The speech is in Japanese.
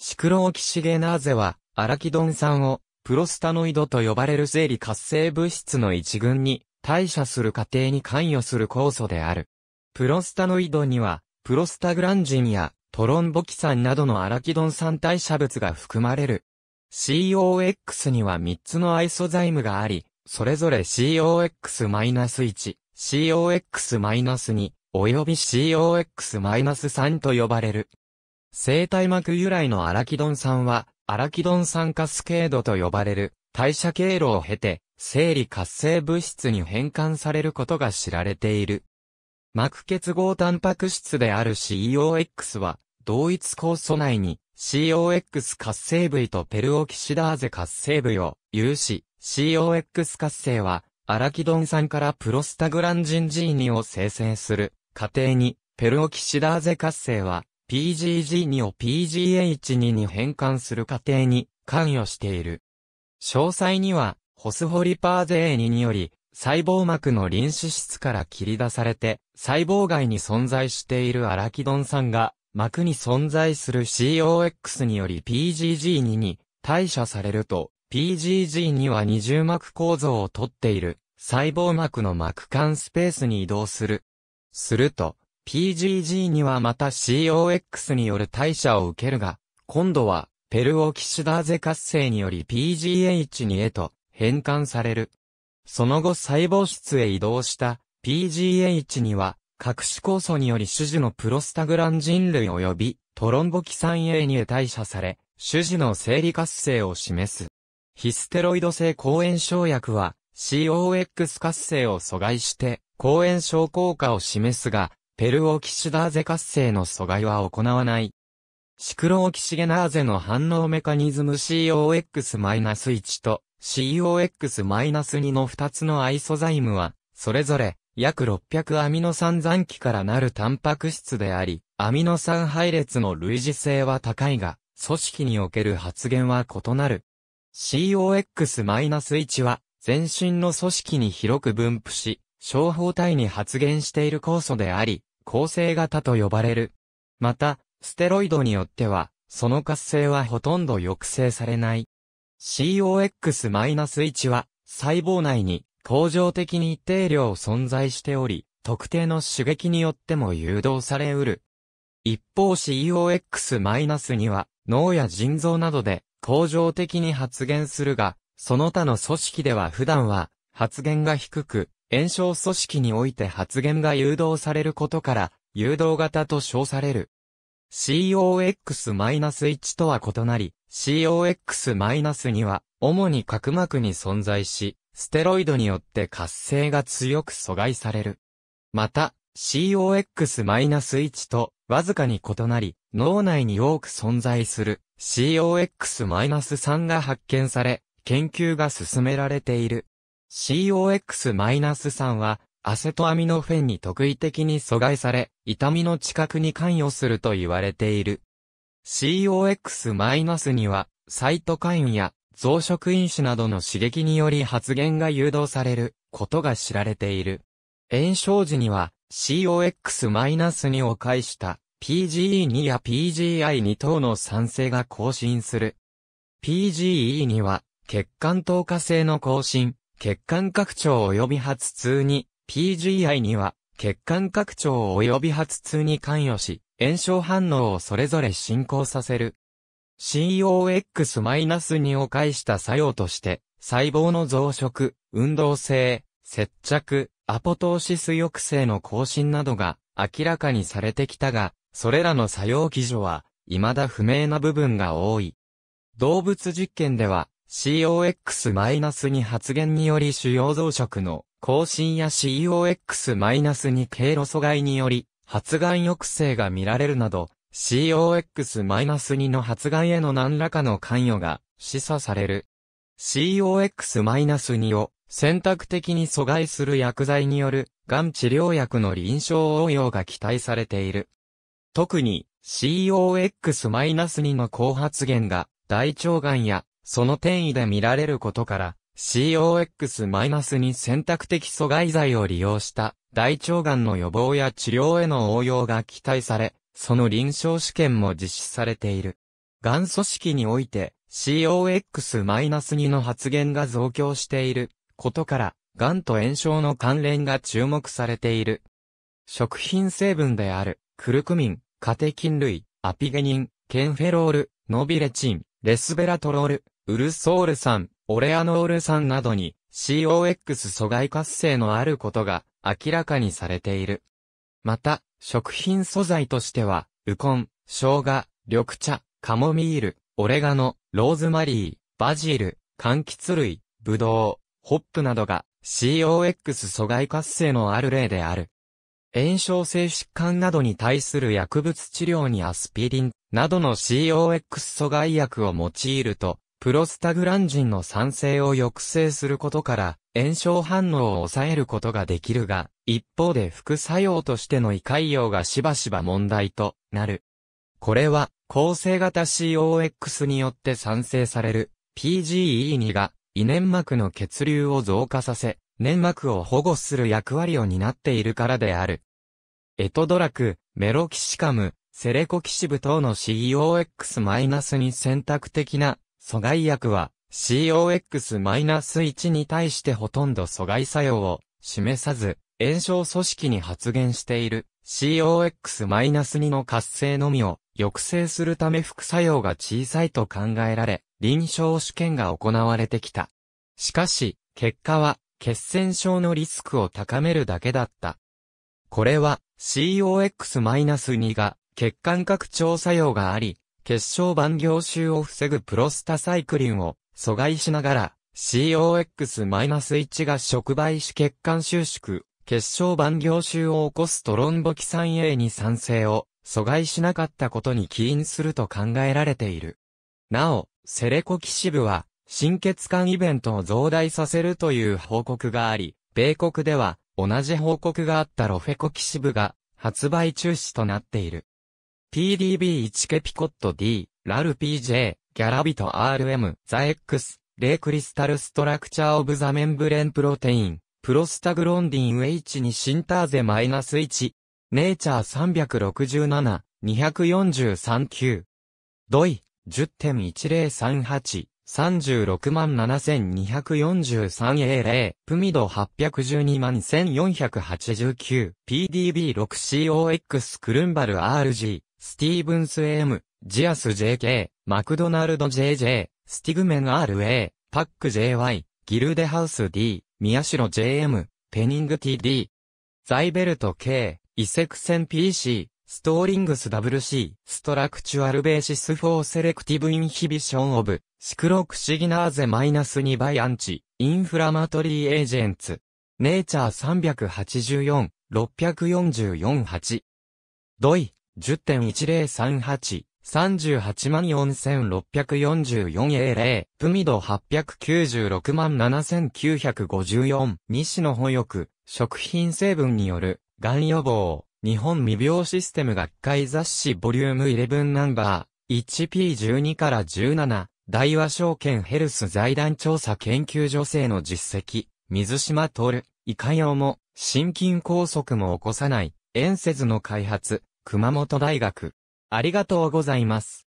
シクロオキシゲナーゼは、アラキドン酸を、プロスタノイドと呼ばれる生理活性物質の一群に、代謝する過程に関与する酵素である。プロスタノイドには、プロスタグランジンや、トロンボキ酸などのアラキドン酸代謝物が含まれる。COX には3つのアイソザイムがあり、それぞれ COX-1、COX-2、及び COX-3 と呼ばれる。生体膜由来のアラキドン酸は、アラキドン酸カスケードと呼ばれる、代謝経路を経て、生理活性物質に変換されることが知られている。膜結合タンパク質である COX は、同一酵素内に COX 活性部位とペルオキシダーゼ活性部位を有し、COX 活性は、アラキドン酸からプロスタグランジン G2 を生成する過程に、ペルオキシダーゼ活性は、PGG2 を PGH2 に変換する過程に関与している。詳細には、ホスホリパーゼ A2 により、細胞膜の臨死質から切り出されて、細胞外に存在しているアラキドン酸が、膜に存在する COX により PGG2 に代謝されると、PGG2 は二重膜構造をとっている細胞膜の膜間スペースに移動する。すると、PGG にはまた COX による代謝を受けるが、今度はペルオキシダーゼ活性により PGH2 へと変換される。その後細胞質へ移動した PGH には、各種酵素により種子のプロスタグランジン類及びトロンボキサン A に代謝され、種子の生理活性を示す。ヒステロイド性抗炎症薬は COX 活性を阻害して抗炎症効果を示すが、ペルオキシダーゼ活性の阻害は行わない。シクロオキシゲナーゼの反応メカニズム COX-1 と COX-2 の2つのアイソザイムは、それぞれ約600アミノ酸残機からなるタンパク質であり、アミノ酸配列の類似性は高いが、組織における発現は異なる。COX-1 は、全身の組織に広く分布し、小胞体に発現している酵素であり、構成型と呼ばれる。また、ステロイドによっては、その活性はほとんど抑制されない。COX-1 は、細胞内に、恒常的に一定量存在しており、特定の刺激によっても誘導されうる。一方 COX-2 は、脳や腎臓などで、恒常的に発現するが、その他の組織では普段は、発現が低く、炎症組織において発現が誘導されることから、誘導型と称される。COX-1 とは異なり、COX-2 は、主に角膜に存在し、ステロイドによって活性が強く阻害される。また、COX-1 とわずかに異なり、脳内に多く存在する COX-3 が発見され、研究が進められている。COX-3 は、アセトアミノフェンに特異的に阻害され、痛みの知覚に関与すると言われている。COX- には、サイトカインや増殖因子などの刺激により発現が誘導されることが知られている。炎症時には COX-2 を介した PGE2 や PGI2 等の酸性が更新する。PGE2 は血管透過性の更新、血管拡張及び発痛に、PGI には、血管拡張及び発痛に関与し、炎症反応をそれぞれ進行させる。COX-2 を介した作用として、細胞の増殖、運動性、接着、アポトーシス抑制の更新などが明らかにされてきたが、それらの作用基準は、未だ不明な部分が多い。動物実験では、COX-2 発現により主要増殖の更新や COX-2 経路阻害により発がん抑制が見られるなど COX-2 の発がんへの何らかの関与が示唆される。COX-2 を選択的に阻害する薬剤によるがん治療薬の臨床応用が期待されている。特に COX-2 の高発現が大腸がんやその転移で見られることから、COX- 2選択的阻害剤を利用した大腸がんの予防や治療への応用が期待され、その臨床試験も実施されている。がん組織において COX-2 の発現が増強していることから、がんと炎症の関連が注目されている。食品成分である、クルクミン、カテキン類、アピゲニン、ケンフェロール、ノビレチン、レスベラトロール、ウルソール酸、オレアノール酸などに COX 阻害活性のあることが明らかにされている。また、食品素材としては、ウコン、生姜、緑茶、カモミール、オレガノ、ローズマリー、バジル、柑橘類、ブドウ、ホップなどが COX 阻害活性のある例である。炎症性疾患などに対する薬物治療にアスピリンなどの COX 阻害薬を用いると、プロスタグランジンの酸性を抑制することから、炎症反応を抑えることができるが、一方で副作用としての胃潰瘍がしばしば問題となる。これは、構成型 COX によって産生される PGE2 が胃粘膜の血流を増加させ、粘膜を保護する役割を担っているからである。エトドラク、メロキシカム、セレコキシブ等の COX- に選択的な阻害薬は COX-1 に対してほとんど阻害作用を示さず、炎症組織に発現している COX-2 の活性のみを抑制するため副作用が小さいと考えられ、臨床試験が行われてきた。しかし、結果は血栓症のリスクを高めるだけだった。これは COX-2 が血管拡張作用があり、結晶板凝集を防ぐプロスタサイクリンを阻害しながら、COX-1 が触媒し血管収縮、結晶板凝集を起こすトロンボキサ A に酸性を阻害しなかったことに起因すると考えられている。なお、セレコキシブは、心血管イベントを増大させるという報告があり、米国では同じ報告があったロフェコキシブが発売中止となっている。PDB1 ケピコット D、ラル PJ、ギャラビト RM、ザ X、レイクリスタルストラクチャーオブザメンブレンプロテイン、プロスタグロンディン H にシンターゼマイナス -1、ネイチャー367、243-9。ドイ、10.1038。367,243A0、プミド812,1489、PDB6COX クルンバル RG、スティーブンス AM、ジアス JK、マクドナルド JJ、スティグメン RA、パック JY、ギルデハウス D、宮代 JM、ペニング TD、ザイベルト K、イセクセン PC、ストーリングス WC、ストラクチュアルベーシスフォーセレクティブインヒビションオブ、シクロクシギナーゼマイナス2倍アンチ、インフラマトリーエージェンツ、ネイチャー384、644-8。ドイ。10.1038、38万4644 a 0プミド896万7954、西野保育、食品成分による、がん予防、日本未病システム学会雑誌ボリューム11ナンバー、1P12 から17、大和証券ヘルス財団調査研究所生の実績、水島徹、かようも、心筋梗塞も起こさない、エンセズの開発、熊本大学。ありがとうございます。